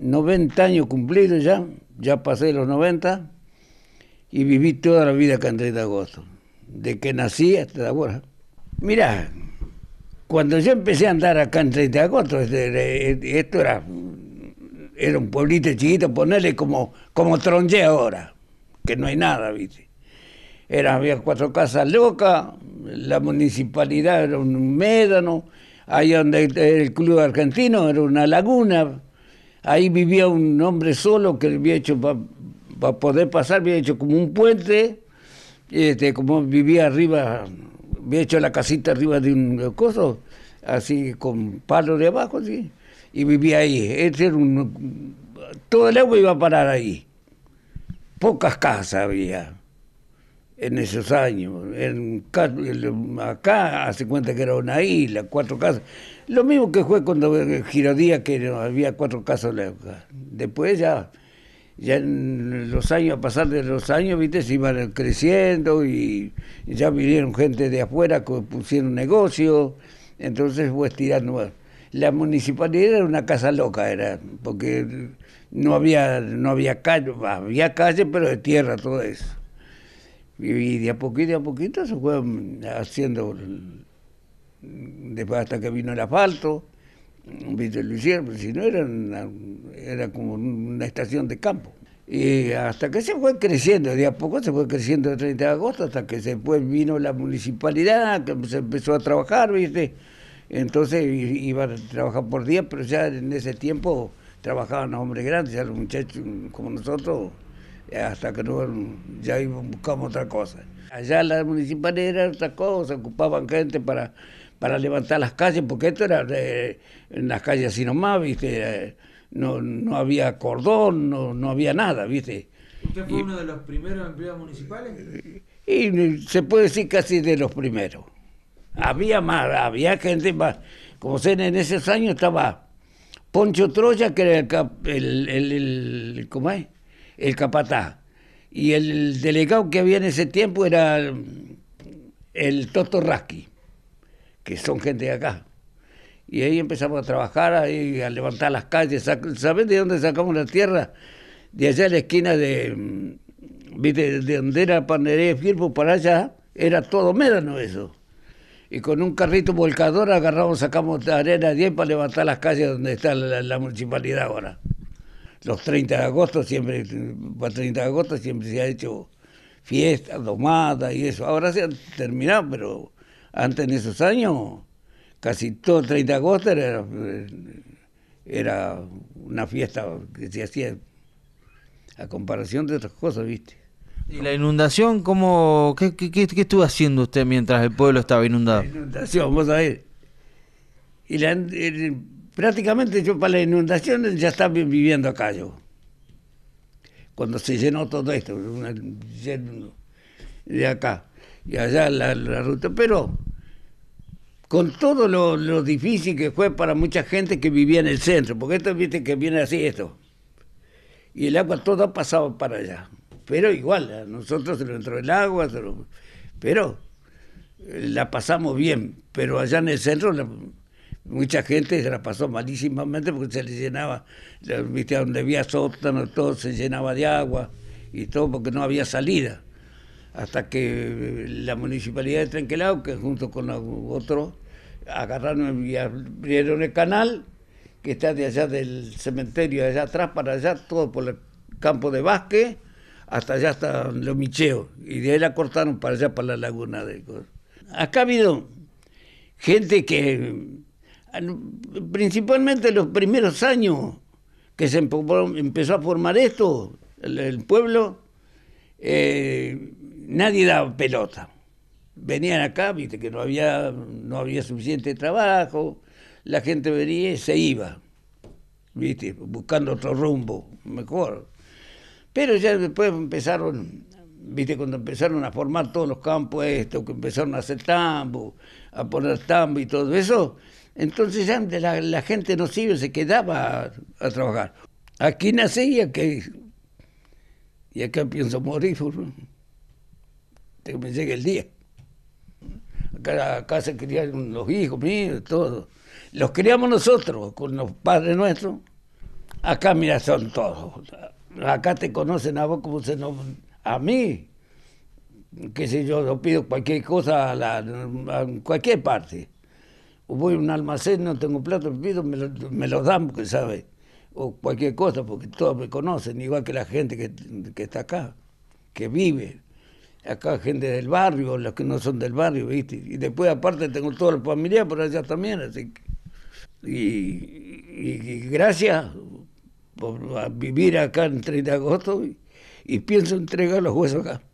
90 años cumplidos ya, ya pasé los 90 y viví toda la vida acá en de agosto, de que nací hasta ahora. Mirá, cuando yo empecé a andar a en de agosto, este, esto era, era un pueblito chiquito, ponerle como, como tronché ahora, que no hay nada, ¿viste? eran, había cuatro casas locas, la municipalidad era un médano, ahí donde el club argentino era una laguna, Ahí vivía un hombre solo que había hecho para poder pasar, había hecho como un puente, este, como vivía arriba, había hecho la casita arriba de un coso, así con palo de abajo, así, y vivía ahí. era todo el agua iba a parar ahí. Pocas casas había en esos años. En, acá hace cuenta que era una isla, cuatro casas. Lo mismo que fue cuando eh, Girodía, que había cuatro casas. Después ya, ya en los años, a pasar de los años, viste, se iban creciendo y ya vinieron gente de afuera que pusieron negocio. Entonces fue pues, estirando La municipalidad era una casa loca, era, porque no había, no había calle, había calle, pero de tierra, todo eso. Y de a poquito, a poquito se fue haciendo, después hasta que vino el asfalto, lo hicieron, si no era, era como una estación de campo. Y hasta que se fue creciendo, de a poco se fue creciendo el 30 de agosto, hasta que después vino la municipalidad, que se empezó a trabajar, ¿viste? Entonces iba a trabajar por día, pero ya en ese tiempo trabajaban hombres grandes, ya los muchachos como nosotros hasta que no, ya íbamos, buscamos otra cosa. Allá las municipales eran otra cosa, ocupaban gente para, para levantar las calles, porque esto era en las calles así nomás, ¿viste? No, había cordón, no, había nada, ¿viste? ¿Usted fue uno de los primeros empleados municipales? se puede decir casi de los primeros. Había más, había gente más. Como sé, en esos años estaba Poncho Troya, que era el, el, el ¿cómo es? el capataz. Y el delegado que había en ese tiempo era el, Toto Rasqui, que son gente de acá. Y ahí empezamos a trabajar, a levantar las calles. ¿Saben de dónde sacamos la tierra? De allá a la esquina de, mm, ¿viste? de donde era Firpo para allá, era todo médano eso. Y con un carrito volcador agarramos, sacamos arena 10 para levantar las calles donde está la municipalidad ahora los 30 de agosto siempre, para 30 de agosto siempre se ha hecho fiestas, domadas y eso. Ahora se ha terminado, pero antes en esos años, casi todo el 30 de agosto era, una fiesta que se hacía a comparación de otras cosas, ¿viste? ¿Y la inundación, cómo, qué, estuvo haciendo usted mientras el pueblo estaba inundado? La inundación, vamos a ver. Y la, prácticamente yo para las inundaciones ya estaba viviendo acá yo. Cuando se llenó todo esto, de acá y allá la, ruta. Pero con todo lo, difícil que fue para mucha gente que vivía en el centro, porque esto viste que viene así esto. Y el agua toda pasaba para allá. Pero igual, a nosotros se nos entró el agua, pero eh, la pasamos bien. Pero allá en el centro mucha gente se la pasó malísimamente porque se le llenaba, donde había sótano, todo se llenaba de agua y todo porque no había salida. Hasta que eh, la municipalidad de Trenquelau, que junto con otros, agarraron y abrieron el canal que está de allá del cementerio, allá atrás para allá, todo por el campo de Vázquez, hasta allá hasta los Micheos. Y de ahí la cortaron para allá, para la laguna de Acá ha habido gente que principalmente los primeros años que se empezó a formar esto, el, pueblo, eh, nadie daba pelota. Venían acá, viste que no había, no había suficiente trabajo, la gente venía y se iba, viste, buscando otro rumbo mejor. Pero ya después empezaron, viste, cuando empezaron a formar todos los campos estos, que empezaron a hacer tambo, a poner tambo y todo eso, entonces ya la, la gente no se se quedaba a, trabajar. Aquí nací y aquí, y acá pienso morir, ¿no? que me llegue el día. Acá, se criaron los hijos míos, todos. Los criamos nosotros, con los padres nuestros. Acá, mira, son todos. Acá te conocen a vos como se A mí, qué sé yo, yo pido cualquier cosa a cualquier parte o voy a un almacén, no tengo plato, me lo, dan, porque sabe, o cualquier cosa, porque todos me conocen, igual que la gente que, está acá, que vive. Acá gente del barrio, los que no son del barrio, ¿viste? Y después aparte tengo toda la familia por allá también, así Y, gracias por vivir acá en 30 de agosto y pienso entregar los huesos acá.